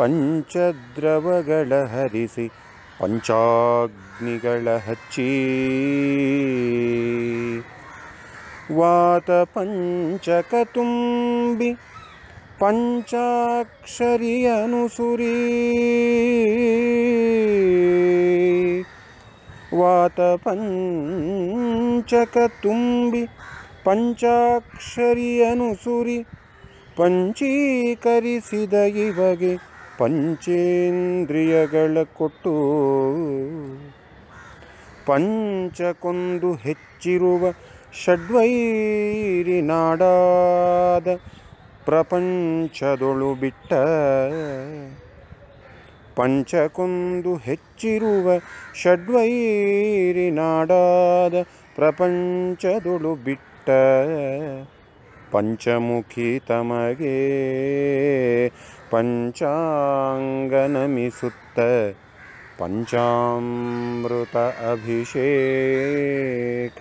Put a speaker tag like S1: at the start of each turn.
S1: ಪಂಚದ್ರವಗಳ ಹರಿಸಿ ಪಂಚಾಗ್ನಿಗಳ ಹಚ್ಚಿ ವಾತ ಪಂಚಕ ತುಂಬಿ ಪಂಚಾಕ್ಷರಿಯನುಸುರಿ ವಾತ ಪಂಚಕ ತುಂಬಿ ಪಂಚಾಕ್ಷರಿಯನುಸುರಿ ಪಂಚೀಕರಿಸಿದ ಇವಗೆ ಪಂಚೇಂದ್ರಿಯಗಳ ಕೊಟ್ಟು ಪಂಚಕೊಂದು ಹೆಚ್ಚಿರುವ ಷಡ್ವೈರಿ ನಾಡಾದ ಪ್ರಪಂಚದೊಳು ಬಿಟ್ಟ ಪಂಚಕೊಂದು ಹೆಚ್ಚಿರುವ ಷಡ್ವೈರಿ ನಾಡಾದ ಪ್ರಪಂಚದೊಳು ಬಿಟ್ಟ ಪಂಚಮುಖಿ ತಮಗೆ पञ्चाङ्गनमिसुत्त पञ्चामृत अभिषेक